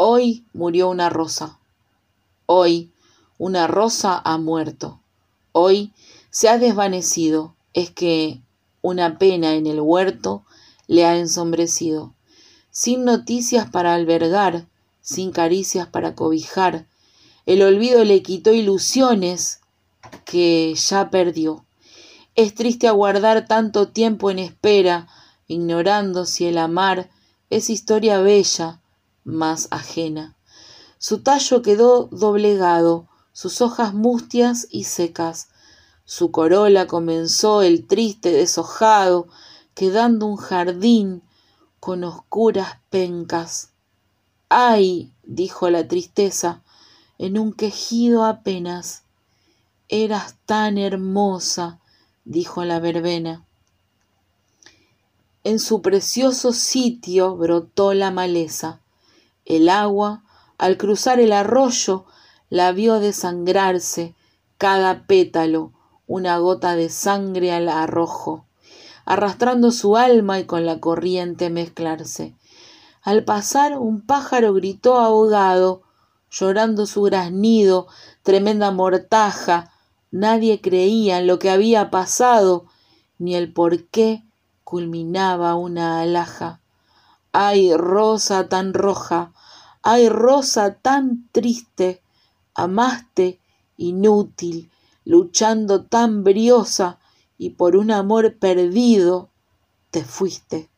Hoy murió una rosa. Hoy una rosa ha muerto. Hoy se ha desvanecido. Es que una pena en el huerto le ha ensombrecido. Sin noticias para albergar, sin caricias para cobijar. El olvido le quitó ilusiones que ya perdió. Es triste aguardar tanto tiempo en espera, ignorando si el amar es historia bella más ajena. Su tallo quedó doblegado, sus hojas mustias y secas. Su corola comenzó el triste deshojado, quedando un jardín con oscuras pencas. ¡Ay! dijo la tristeza, en un quejido apenas. Eras tan hermosa, dijo la verbena. En su precioso sitio brotó la maleza. El agua, al cruzar el arroyo, la vio desangrarse, cada pétalo, una gota de sangre al arrojo, arrastrando su alma y con la corriente mezclarse. Al pasar, un pájaro gritó ahogado, llorando su graznido, tremenda mortaja. Nadie creía en lo que había pasado, ni el por qué culminaba una alhaja. Ay, rosa tan roja, ay, rosa tan triste, amaste inútil, luchando tan briosa y por un amor perdido te fuiste.